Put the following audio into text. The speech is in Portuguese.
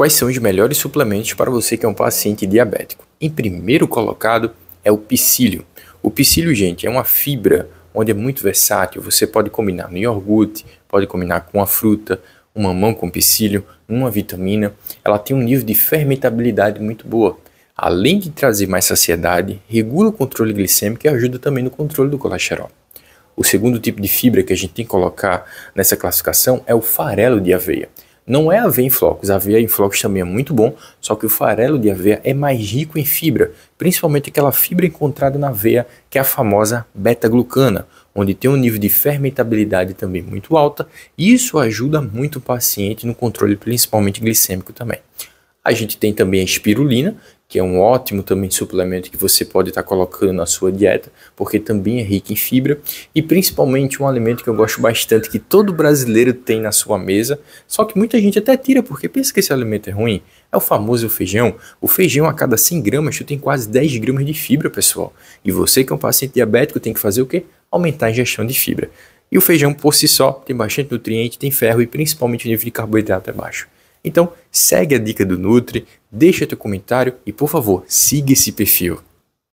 Quais são os melhores suplementos para você que é um paciente diabético? Em primeiro colocado é o psyllium. O psyllium, gente, é uma fibra onde é muito versátil. Você pode combinar no iogurte, pode combinar com a fruta, um mamão com psyllium, uma vitamina. Ela tem um nível de fermentabilidade muito boa. Além de trazer mais saciedade, regula o controle glicêmico e ajuda também no controle do colesterol. O segundo tipo de fibra que a gente tem que colocar nessa classificação é o farelo de aveia. Não é aveia em flocos, a aveia em flocos também é muito bom, só que o farelo de aveia é mais rico em fibra, principalmente aquela fibra encontrada na aveia, que é a famosa beta-glucana, onde tem um nível de fermentabilidade também muito alta, e isso ajuda muito o paciente no controle principalmente glicêmico também. A gente tem também a espirulina, que é um ótimo também suplemento que você pode estar tá colocando na sua dieta, porque também é rico em fibra e principalmente um alimento que eu gosto bastante que todo brasileiro tem na sua mesa, só que muita gente até tira porque pensa que esse alimento é ruim. É o famoso feijão. O feijão a cada 100 gramas tem quase 10 gramas de fibra, pessoal. E você que é um paciente diabético tem que fazer o quê? Aumentar a ingestão de fibra. E o feijão por si só tem bastante nutriente, tem ferro e principalmente o nível de carboidrato é baixo. Então, segue a dica do Nutri, deixa teu comentário e, por favor, siga esse perfil.